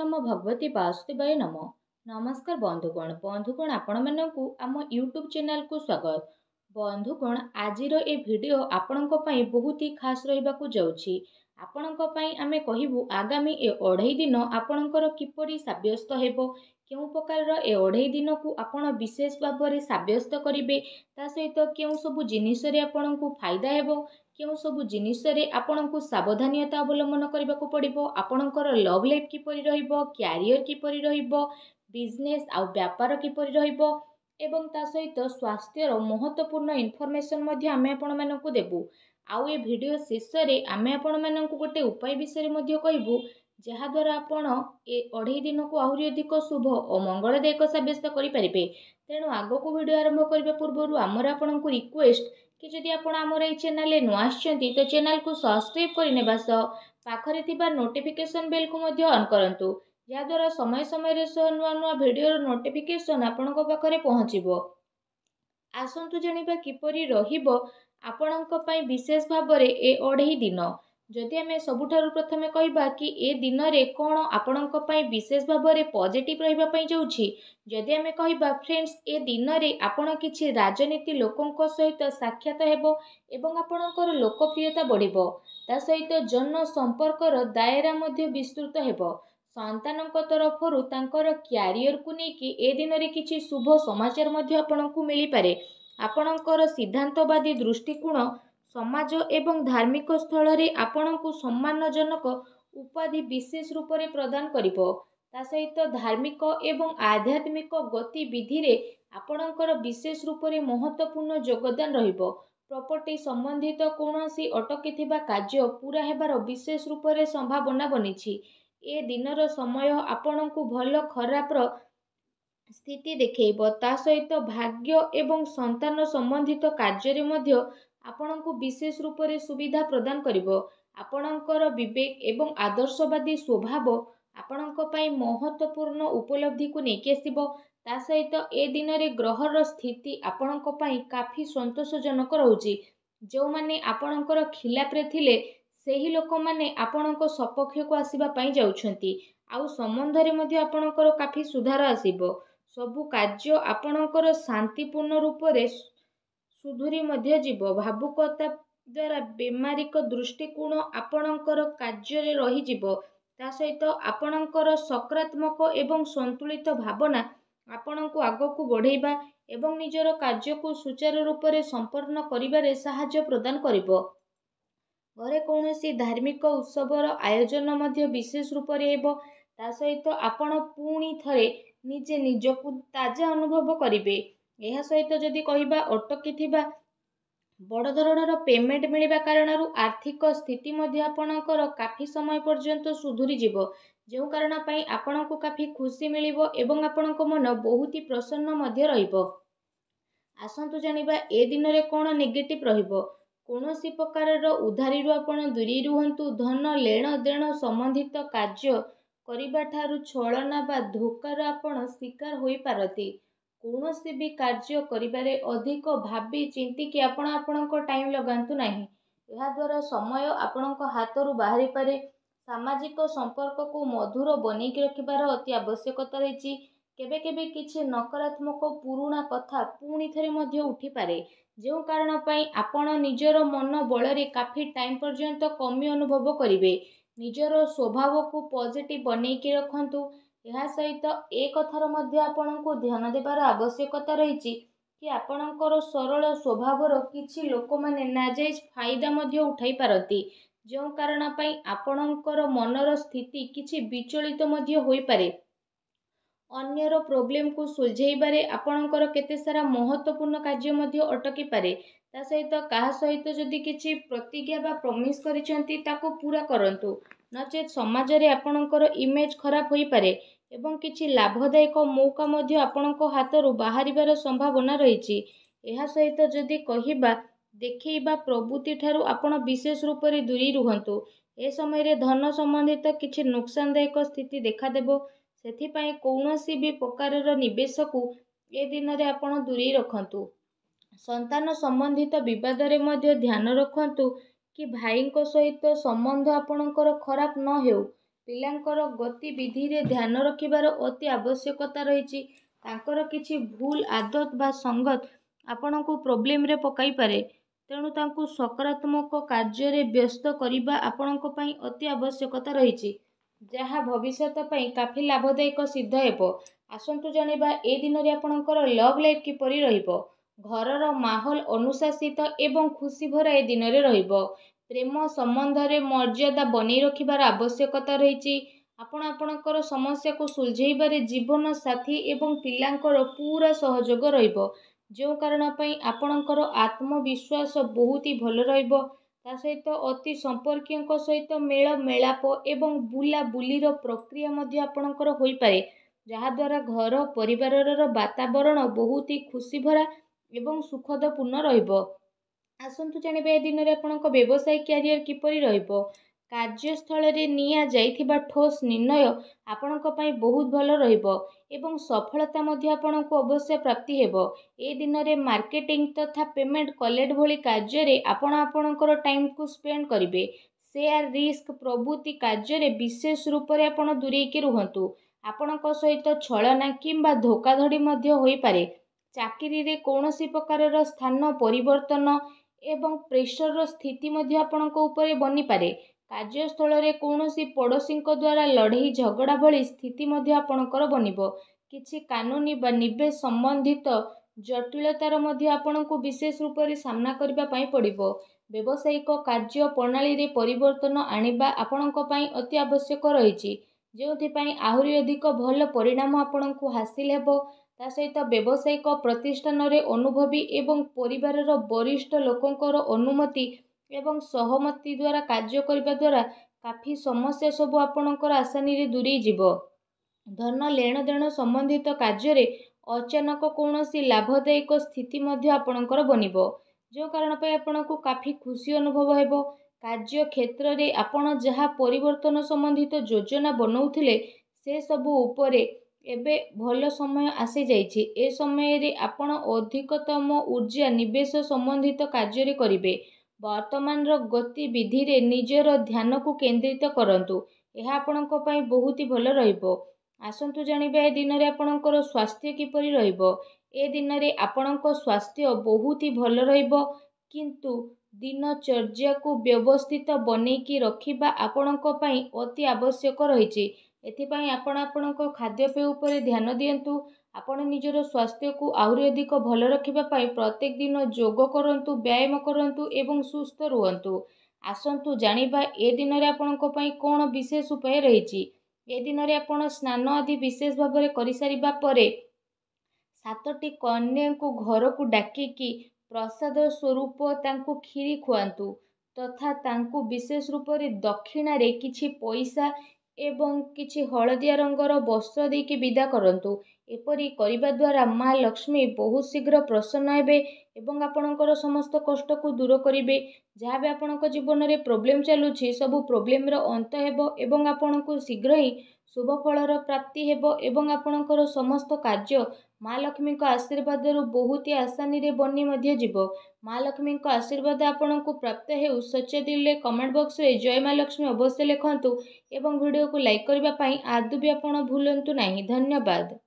ନମ ଭଗବତୀ ବାସୁଦେବାୟ ନମ ନମସ୍କାର ବନ୍ଧୁଗଣ ବନ୍ଧୁଗଣ ଆପଣମାନଙ୍କୁ ଆମ ୟୁଟ୍ୟୁବ୍ ଚ୍ୟାନେଲକୁ ସ୍ୱାଗତ ବନ୍ଧୁଗଣ ଆଜିର ଏ ଭିଡ଼ିଓ ଆପଣଙ୍କ ପାଇଁ ବହୁତ ହି ଖାସ୍ ରହିବାକୁ ଯାଉଛି ଆପଣଙ୍କ ପାଇଁ ଆମେ କହିବୁ ଆଗାମୀ ଏ ଅଢ଼େଇ ଦିନ ଆପଣଙ୍କର କିପରି ସାବ୍ୟସ୍ତ ହେବ କେଉଁ ପ୍ରକାରର ଏ ଅଢ଼େଇ ଦିନକୁ ଆପଣ ବିଶେଷ ଭାବରେ ସାବ୍ୟସ୍ତ କରିବେ ତା ସହିତ କେଉଁ ସବୁ ଜିନିଷରେ ଆପଣଙ୍କୁ ଫାଇଦା ହେବ କେଉଁ ସବୁ ଜିନିଷରେ ଆପଣଙ୍କୁ ସାବଧାନୀୟତା ଅବଲମ୍ବନ କରିବାକୁ ପଡ଼ିବ ଆପଣଙ୍କର ଲଭ୍ ଲାଇଫ୍ କିପରି ରହିବ କ୍ୟାରିୟର କିପରି ରହିବ ବିଜନେସ୍ ଆଉ ବ୍ୟାପାର କିପରି ରହିବ ଏବଂ ତା ସହିତ ସ୍ୱାସ୍ଥ୍ୟର ମହତ୍ତ୍ୱପୂର୍ଣ୍ଣ ଇନଫର୍ମେସନ୍ ମଧ୍ୟ ଆମେ ଆପଣମାନଙ୍କୁ ଦେବୁ ଆଉ ଏ ଭିଡ଼ିଓ ଶେଷରେ ଆମେ ଆପଣମାନଙ୍କୁ ଗୋଟେ ଉପାୟ ବିଷୟରେ ମଧ୍ୟ କହିବୁ ଯାହାଦ୍ୱାରା ଆପଣ ଏ ଅଢ଼େଇ ଦିନକୁ ଆହୁରି ଅଧିକ ଶୁଭ ଓ ମଙ୍ଗଳଦାୟକ ସାବ୍ୟସ୍ତ କରିପାରିବେ ତେଣୁ ଆଗକୁ ଭିଡ଼ିଓ ଆରମ୍ଭ କରିବା ପୂର୍ବରୁ ଆମର ଆପଣଙ୍କୁ ରିକ୍ୱେଷ୍ଟ କି ଯଦି ଆପଣ ଆମର ଏଇ ଚ୍ୟାନେଲରେ ନୂଆ ଆସିଛନ୍ତି ତ ଚ୍ୟାନେଲକୁ ସବସ୍କ୍ରାଇବ୍ କରିନେବା ସହ ପାଖରେ ଥିବା ନୋଟିଫିକେସନ୍ ବେଲ୍କୁ ମଧ୍ୟ ଅନ୍ କରନ୍ତୁ ଯାହାଦ୍ୱାରା ସମୟ ସମୟରେ ସହ ନୂଆ ନୂଆ ଭିଡ଼ିଓର ନୋଟିଫିକେସନ୍ ଆପଣଙ୍କ ପାଖରେ ପହଞ୍ଚିବ ଆସନ୍ତୁ ଜାଣିବା କିପରି ରହିବ ଆପଣଙ୍କ ପାଇଁ ବିଶେଷ ଭାବରେ ଏ ଅଢ଼େଇ ଦିନ ଯଦି ଆମେ ସବୁଠାରୁ ପ୍ରଥମେ କହିବା କି ଏ ଦିନରେ କ'ଣ ଆପଣଙ୍କ ପାଇଁ ବିଶେଷ ଭାବରେ ପଜିଟିଭ୍ ରହିବା ପାଇଁ ଯାଉଛି ଯଦି ଆମେ କହିବା ଫ୍ରେଣ୍ଡସ୍ ଏ ଦିନରେ ଆପଣ କିଛି ରାଜନୀତି ଲୋକଙ୍କ ସହିତ ସାକ୍ଷାତ ହେବ ଏବଂ ଆପଣଙ୍କର ଲୋକପ୍ରିୟତା ବଢ଼ିବ ତା ସହିତ ଜନସମ୍ପର୍କର ଦାୟରା ମଧ୍ୟ ବିସ୍ତୃତ ହେବ ସନ୍ତାନଙ୍କ ତରଫରୁ ତାଙ୍କର କ୍ୟାରିୟରକୁ ନେଇକି ଏ ଦିନରେ କିଛି ଶୁଭ ସମାଚାର ମଧ୍ୟ ଆପଣଙ୍କୁ ମିଳିପାରେ ଆପଣଙ୍କର ସିଦ୍ଧାନ୍ତବାଦୀ ଦୃଷ୍ଟିକୋଣ ସମାଜ ଏବଂ ଧାର୍ମିକ ସ୍ଥଳରେ ଆପଣଙ୍କୁ ସମ୍ମାନଜନକ ଉପାଧି ବିଶେଷ ରୂପରେ ପ୍ରଦାନ କରିବ ତା ସହିତ ଧାର୍ମିକ ଏବଂ ଆଧ୍ୟାତ୍ମିକ ଗତିବିଧିରେ ଆପଣଙ୍କର ବିଶେଷ ରୂପରେ ମହତ୍ତ୍ୱପୂର୍ଣ୍ଣ ଯୋଗଦାନ ରହିବ ପ୍ରପର୍ଟି ସମ୍ବନ୍ଧିତ କୌଣସି ଅଟକିଥିବା କାର୍ଯ୍ୟ ପୁରା ହେବାର ବିଶେଷ ରୂପରେ ସମ୍ଭାବନା ବନିଛି ଏ ଦିନର ସମୟ ଆପଣଙ୍କୁ ଭଲ ଖରାପର ସ୍ଥିତି ଦେଖେଇବ ତା ସହିତ ଭାଗ୍ୟ ଏବଂ ସନ୍ତାନ ସମ୍ବନ୍ଧିତ କାର୍ଯ୍ୟରେ ମଧ୍ୟ ଆପଣଙ୍କୁ ବିଶେଷ ରୂପରେ ସୁବିଧା ପ୍ରଦାନ କରିବ ଆପଣଙ୍କର ବିବେକ ଏବଂ ଆଦର୍ଶବାଦୀ ସ୍ୱଭାବ ଆପଣଙ୍କ ପାଇଁ ମହତ୍ଵପୂର୍ଣ୍ଣ ଉପଲବ୍ଧିକୁ ନେଇକି ଆସିବ ତା ସହିତ ଏ ଦିନରେ ଗ୍ରହର ସ୍ଥିତି ଆପଣଙ୍କ ପାଇଁ କାଫି ସନ୍ତୋଷଜନକ ରହୁଛି ଯେଉଁମାନେ ଆପଣଙ୍କର ଖିଲାପରେ ଥିଲେ ସେହି ଲୋକମାନେ ଆପଣଙ୍କ ସପକ୍ଷକୁ ଆସିବା ପାଇଁ ଯାଉଛନ୍ତି ଆଉ ସମ୍ବନ୍ଧରେ ମଧ୍ୟ ଆପଣଙ୍କର କାଫି ସୁଧାର ଆସିବ ସବୁ କାର୍ଯ୍ୟ ଆପଣଙ୍କର ଶାନ୍ତିପୂର୍ଣ୍ଣ ରୂପରେ ସୁଧୁରି ମଧ୍ୟ ଯିବ ଭାବୁକତା ଦ୍ୱାରା ବେମାରିକ ଦୃଷ୍ଟିକୋଣ ଆପଣଙ୍କର କାର୍ଯ୍ୟରେ ରହିଯିବ ତା ସହିତ ଆପଣଙ୍କର ସକାରାତ୍ମକ ଏବଂ ସନ୍ତୁଳିତ ଭାବନା ଆପଣଙ୍କୁ ଆଗକୁ ବଢ଼େଇବା ଏବଂ ନିଜର କାର୍ଯ୍ୟକୁ ସୁଚାରୁ ରୂପରେ ସମ୍ପନ୍ନ କରିବାରେ ସାହାଯ୍ୟ ପ୍ରଦାନ କରିବ ଘରେ କୌଣସି ଧାର୍ମିକ ଉତ୍ସବର ଆୟୋଜନ ମଧ୍ୟ ବିଶେଷ ରୂପରେ ହେବ ତା ସହିତ ଆପଣ ପୁଣି ଥରେ ନିଜେ ନିଜକୁ ତାଜା ଅନୁଭବ କରିବେ ଏହା ସହିତ ଯଦି କହିବା ଅଟକିଥିବା ବଡ଼ ଧରଣର ପେମେଣ୍ଟ ମିଳିବା କାରଣରୁ ଆର୍ଥିକ ସ୍ଥିତି ମଧ୍ୟ ଆପଣଙ୍କର କାଫି ସମୟ ପର୍ଯ୍ୟନ୍ତ ସୁଧୁରିଯିବ ଯେଉଁ କାରଣ ପାଇଁ ଆପଣଙ୍କୁ କାଫି ଖୁସି ମିଳିବ ଏବଂ ଆପଣଙ୍କ ମନ ବହୁତ ହି ପ୍ରସନ୍ନ ମଧ୍ୟ ରହିବ ଆସନ୍ତୁ ଜାଣିବା ଏ ଦିନରେ କ'ଣ ନେଗେଟିଭ୍ ରହିବ କୌଣସି ପ୍ରକାରର ଉଧାରିରୁ ଆପଣ ଦୂରେଇ ରୁହନ୍ତୁ ଧନ ଲେଣ ଦେଣ ସମ୍ବନ୍ଧିତ କାର୍ଯ୍ୟ କରିବା ଠାରୁ ଛଳନା ବା ଧୋକାର ଆପଣ ଶିକାର ହୋଇପାରନ୍ତି କୌଣସି ବି କାର୍ଯ୍ୟ କରିବାରେ ଅଧିକ ଭାବି ଚିନ୍ତିକି ଆପଣ ଆପଣଙ୍କ ଟାଇମ୍ ଲଗାନ୍ତୁ ନାହିଁ ଏହାଦ୍ୱାରା ସମୟ ଆପଣଙ୍କ ହାତରୁ ବାହାରିପାରେ ସାମାଜିକ ସମ୍ପର୍କକୁ ମଧୁର ବନେଇକି ରଖିବାର ଅତି ଆବଶ୍ୟକତା ରହିଛି କେବେ କେବେ କିଛି ନକାରାତ୍ମକ ପୁରୁଣା କଥା ପୁଣି ଥରେ ମଧ୍ୟ ଉଠିପାରେ ଯେଉଁ କାରଣ ପାଇଁ ଆପଣ ନିଜର ମନ ବଳରେ କାଫି ଟାଇମ୍ ପର୍ଯ୍ୟନ୍ତ କମି ଅନୁଭବ କରିବେ ନିଜର ସ୍ୱଭାବକୁ ପଜିଟିଭ୍ ବନେଇକି ରଖନ୍ତୁ ଏହା ସହିତ ଏ କଥାର ମଧ୍ୟ ଆପଣଙ୍କୁ ଧ୍ୟାନ ଦେବାର ଆବଶ୍ୟକତା ରହିଛି କି ଆପଣଙ୍କର ସରଳ ସ୍ୱଭାବର କିଛି ଲୋକମାନେ ନାଜାଇଜ ଫାଇଦା ମଧ୍ୟ ଉଠାଇ ପାରନ୍ତି ଯେଉଁ କାରଣ ପାଇଁ ଆପଣଙ୍କର ମନର ସ୍ଥିତି କିଛି ବିଚଳିତ ମଧ୍ୟ ହୋଇପାରେ ଅନ୍ୟର ପ୍ରୋବ୍ଲେମ୍କୁ ସୁଲଝାଇବାରେ ଆପଣଙ୍କର କେତେ ସାରା ମହତ୍ୱପୂର୍ଣ୍ଣ କାର୍ଯ୍ୟ ମଧ୍ୟ ଅଟକିପାରେ ତା ସହିତ କାହା ସହିତ ଯଦି କିଛି ପ୍ରତିଜ୍ଞା ବା ପ୍ରମିସ୍ କରିଛନ୍ତି ତାକୁ ପୁରା କରନ୍ତୁ ନଚେତ୍ ସମାଜରେ ଆପଣଙ୍କର ଇମେଜ୍ ଖରାପ ହୋଇପାରେ ଏବଂ କିଛି ଲାଭଦାୟକ ମୌକା ମଧ୍ୟ ଆପଣଙ୍କ ହାତରୁ ବାହାରିବାର ସମ୍ଭାବନା ରହିଛି ଏହା ସହିତ ଯଦି କହିବା ଦେଖେଇବା ଠାରୁ ଆପଣ ବିଶେଷ ରୂପରେ ଦୂରେଇ ରୁହନ୍ତୁ ଏ ସମୟରେ ଧନ ସମ୍ବନ୍ଧିତ କିଛି ନୁକସାନଦାୟକ ସ୍ଥିତି ଦେଖାଦେବ ସେଥିପାଇଁ କୌଣସି ବି ପ୍ରକାରର ନିବେଶକୁ ଏ ଦିନରେ ଆପଣ ଦୂରେଇ ରଖନ୍ତୁ ସନ୍ତାନ ସମ୍ବନ୍ଧିତ ବିବାଦରେ ମଧ୍ୟ ଧ୍ୟାନ ରଖନ୍ତୁ କି ଭାଇଙ୍କ ସହିତ ସମ୍ବନ୍ଧ ଆପଣଙ୍କର ଖରାପ ନ ହେଉ ପିଲାଙ୍କର ଗତିବିଧିରେ ଧ୍ୟାନ ରଖିବାର ଅତି ଆବଶ୍ୟକତା ରହିଛି ତାଙ୍କର କିଛି ଭୁଲ ଆଦତ ବା ସଙ୍ଗତ ଆପଣଙ୍କୁ ପ୍ରୋବ୍ଲେମରେ ପକାଇପାରେ ତେଣୁ ତାଙ୍କୁ ସକାରାତ୍ମକ କାର୍ଯ୍ୟରେ ବ୍ୟସ୍ତ କରିବା ଆପଣଙ୍କ ପାଇଁ ଅତି ଆବଶ୍ୟକତା ରହିଛି ଯାହା ଭବିଷ୍ୟତ ପାଇଁ କାଫି ଲାଭଦାୟକ ସିଦ୍ଧ ହେବ ଆସନ୍ତୁ ଜାଣିବା ଏ ଦିନରେ ଆପଣଙ୍କର ଲଭ୍ ଲାଇଫ୍ କିପରି ରହିବ ଘରର ମାହୋଲ ଅନୁଶାସିତ ଏବଂ ଖୁସି ଭରା ଏ ଦିନରେ ରହିବ ପ୍ରେମ ସମ୍ବନ୍ଧରେ ମର୍ଯ୍ୟାଦା ବନେଇ ରଖିବାର ଆବଶ୍ୟକତା ରହିଛି ଆପଣ ଆପଣଙ୍କର ସମସ୍ୟାକୁ ସୁଲଝେଇବାରେ ଜୀବନ ସାଥୀ ଏବଂ ପିଲାଙ୍କର ପୁରା ସହଯୋଗ ରହିବ ଯେଉଁ କାରଣ ପାଇଁ ଆପଣଙ୍କର ଆତ୍ମବିଶ୍ୱାସ ବହୁତ ହି ଭଲ ରହିବ ତା ସହିତ ଅତି ସମ୍ପର୍କୀୟଙ୍କ ସହିତ ମେଳ ମେଳାପ ଏବଂ ବୁଲାବୁଲିର ପ୍ରକ୍ରିୟା ମଧ୍ୟ ଆପଣଙ୍କର ହୋଇପାରେ ଯାହାଦ୍ୱାରା ଘର ପରିବାରର ବାତାବରଣ ବହୁତ ହି ଖୁସି ଭରା ଏବଂ ସୁଖଦପୂର୍ଣ୍ଣ ରହିବ ଆସନ୍ତୁ ଜାଣିବା ଏ ଦିନରେ ଆପଣଙ୍କ ବ୍ୟବସାୟ କ୍ୟାରିୟର କିପରି ରହିବ କାର୍ଯ୍ୟସ୍ଥଳରେ ନିଆଯାଇଥିବା ଠୋସ୍ ନିର୍ଣ୍ଣୟ ଆପଣଙ୍କ ପାଇଁ ବହୁତ ଭଲ ରହିବ ଏବଂ ସଫଳତା ମଧ୍ୟ ଆପଣଙ୍କୁ ଅବଶ୍ୟ ପ୍ରାପ୍ତି ହେବ ଏ ଦିନରେ ମାର୍କେଟିଂ ତଥା ପେମେଣ୍ଟ କଲେକ୍ଟ ଭଳି କାର୍ଯ୍ୟରେ ଆପଣ ଆପଣଙ୍କର ଟାଇମ୍କୁ ସ୍ପେଣ୍ଡ କରିବେ ସେୟାର ରିସ୍କ ପ୍ରଭୃତି କାର୍ଯ୍ୟରେ ବିଶେଷ ରୂପରେ ଆପଣ ଦୂରେଇକି ରୁହନ୍ତୁ ଆପଣଙ୍କ ସହିତ ଛଳନା କିମ୍ବା ଧୋକାଧଡ଼ି ମଧ୍ୟ ହୋଇପାରେ ଚାକିରିରେ କୌଣସି ପ୍ରକାରର ସ୍ଥାନ ପରିବର୍ତ୍ତନ ଏବଂ ପ୍ରେସରର ସ୍ଥିତି ମଧ୍ୟ ଆପଣଙ୍କ ଉପରେ ବନିପାରେ କାର୍ଯ୍ୟସ୍ଥଳରେ କୌଣସି ପଡ଼ୋଶୀଙ୍କ ଦ୍ୱାରା ଲଢ଼େଇ ଝଗଡ଼ା ଭଳି ସ୍ଥିତି ମଧ୍ୟ ଆପଣଙ୍କର ବନିବ କିଛି କାନୁନି ବା ନିବେଶ ସମ୍ବନ୍ଧିତ ଜଟିଳତାର ମଧ୍ୟ ଆପଣଙ୍କୁ ବିଶେଷ ରୂପରେ ସାମ୍ନା କରିବା ପାଇଁ ପଡ଼ିବ ବ୍ୟବସାୟିକ କାର୍ଯ୍ୟ ପ୍ରଣାଳୀରେ ପରିବର୍ତ୍ତନ ଆଣିବା ଆପଣଙ୍କ ପାଇଁ ଅତି ଆବଶ୍ୟକ ରହିଛି ଯେଉଁଥିପାଇଁ ଆହୁରି ଅଧିକ ଭଲ ପରିଣାମ ଆପଣଙ୍କୁ ହାସିଲ ହେବ ତା ସହିତ ବ୍ୟବସାୟିକ ପ୍ରତିଷ୍ଠାନରେ ଅନୁଭବୀ ଏବଂ ପରିବାରର ବରିଷ୍ଠ ଲୋକଙ୍କର ଅନୁମତି ଏବଂ ସହମତି ଦ୍ୱାରା କାର୍ଯ୍ୟ କରିବା ଦ୍ୱାରା କାଫି ସମସ୍ୟା ସବୁ ଆପଣଙ୍କର ଆସାନୀରେ ଦୂରେଇ ଯିବ ଧନ ଦେଣ ସମ୍ବନ୍ଧିତ କାର୍ଯ୍ୟରେ ଅଚାନକ କୌଣସି ଲାଭଦାୟକ ସ୍ଥିତି ମଧ୍ୟ ଆପଣଙ୍କର ବନିବ ଯେଉଁ କାରଣ ପାଇଁ ଆପଣଙ୍କୁ କାଫି ଖୁସି ଅନୁଭବ ହେବ କାର୍ଯ୍ୟ କ୍ଷେତ୍ରରେ ଆପଣ ଯାହା ପରିବର୍ତ୍ତନ ସମ୍ବନ୍ଧିତ ଯୋଜନା ବନାଉଥିଲେ ସେସବୁ ଉପରେ ଏବେ ଭଲ ସମୟ ଆସିଯାଇଛି ଏ ସମୟରେ ଆପଣ ଅଧିକତମ ଉର୍ଜା ନିବେଶ ସମ୍ବନ୍ଧିତ କାର୍ଯ୍ୟରେ କରିବେ ବର୍ତ୍ତମାନର ଗତିବିଧିରେ ନିଜର ଧ୍ୟାନକୁ କେନ୍ଦ୍ରିତ କରନ୍ତୁ ଏହା ଆପଣଙ୍କ ପାଇଁ ବହୁତ ହି ଭଲ ରହିବ ଆସନ୍ତୁ ଜାଣିବା ଏ ଦିନରେ ଆପଣଙ୍କର ସ୍ୱାସ୍ଥ୍ୟ କିପରି ରହିବ ଏ ଦିନରେ ଆପଣଙ୍କ ସ୍ୱାସ୍ଥ୍ୟ ବହୁତ ହି ଭଲ ରହିବ କିନ୍ତୁ ଦିନଚର୍ଯ୍ୟାକୁ ବ୍ୟବସ୍ଥିତ ବନେଇକି ରଖିବା ଆପଣଙ୍କ ପାଇଁ ଅତି ଆବଶ୍ୟକ ରହିଛି ଏଥିପାଇଁ ଆପଣ ଆପଣଙ୍କ ଖାଦ୍ୟପେୟ ଉପରେ ଧ୍ୟାନ ଦିଅନ୍ତୁ ଆପଣ ନିଜର ସ୍ୱାସ୍ଥ୍ୟକୁ ଆହୁରି ଅଧିକ ଭଲ ରଖିବା ପାଇଁ ପ୍ରତ୍ୟେକ ଦିନ ଯୋଗ କରନ୍ତୁ ବ୍ୟାୟାମ କରନ୍ତୁ ଏବଂ ସୁସ୍ଥ ରୁହନ୍ତୁ ଆସନ୍ତୁ ଜାଣିବା ଏ ଦିନରେ ଆପଣଙ୍କ ପାଇଁ କ'ଣ ବିଶେଷ ଉପାୟ ରହିଛି ଏ ଦିନରେ ଆପଣ ସ୍ନାନ ଆଦି ବିଶେଷ ଭାବରେ କରିସାରିବା ପରେ ସାତଟି କନ୍ୟାଙ୍କୁ ଘରକୁ ଡାକିକି ପ୍ରସାଦ ସ୍ୱରୂପ ତାଙ୍କୁ କ୍ଷୀରି ଖୁଆନ୍ତୁ ତଥା ତାଙ୍କୁ ବିଶେଷ ରୂପରେ ଦକ୍ଷିଣାରେ କିଛି ପଇସା ଏବଂ କିଛି ହଳଦିଆ ରଙ୍ଗର ବସ୍ତ୍ର ଦେଇକି ବିଦା କରନ୍ତୁ ଏପରି କରିବା ଦ୍ୱାରା ମା ଲକ୍ଷ୍ମୀ ବହୁତ ଶୀଘ୍ର ପ୍ରସନ୍ନ ହେବେ ଏବଂ ଆପଣଙ୍କର ସମସ୍ତ କଷ୍ଟକୁ ଦୂର କରିବେ ଯାହା ବି ଆପଣଙ୍କ ଜୀବନରେ ପ୍ରୋବ୍ଲେମ୍ ଚାଲୁଛି ସବୁ ପ୍ରୋବ୍ଲେମ୍ର ଅନ୍ତ ହେବ ଏବଂ ଆପଣଙ୍କୁ ଶୀଘ୍ର ହିଁ ଶୁଭଫଳର ପ୍ରାପ୍ତି ହେବ ଏବଂ ଆପଣଙ୍କର ସମସ୍ତ କାର୍ଯ୍ୟ ମା ଲକ୍ଷ୍ମୀଙ୍କ ଆଶୀର୍ବାଦରୁ ବହୁତ ହିଁ ଆସାନୀରେ ବନି ମଧ୍ୟ ଯିବ ମା ଲକ୍ଷ୍ମୀଙ୍କ ଆଶୀର୍ବାଦ ଆପଣଙ୍କୁ ପ୍ରାପ୍ତ ହେଉ ସଚେତନରେ କମେଣ୍ଟ ବକ୍ସରେ ଜୟ ମା ଲକ୍ଷ୍ମୀ ଅବଶ୍ୟ ଲେଖନ୍ତୁ ଏବଂ ଭିଡ଼ିଓକୁ ଲାଇକ୍ କରିବା ପାଇଁ ଆଦୌ ବି ଆପଣ ଭୁଲନ୍ତୁ ନାହିଁ ଧନ୍ୟବାଦ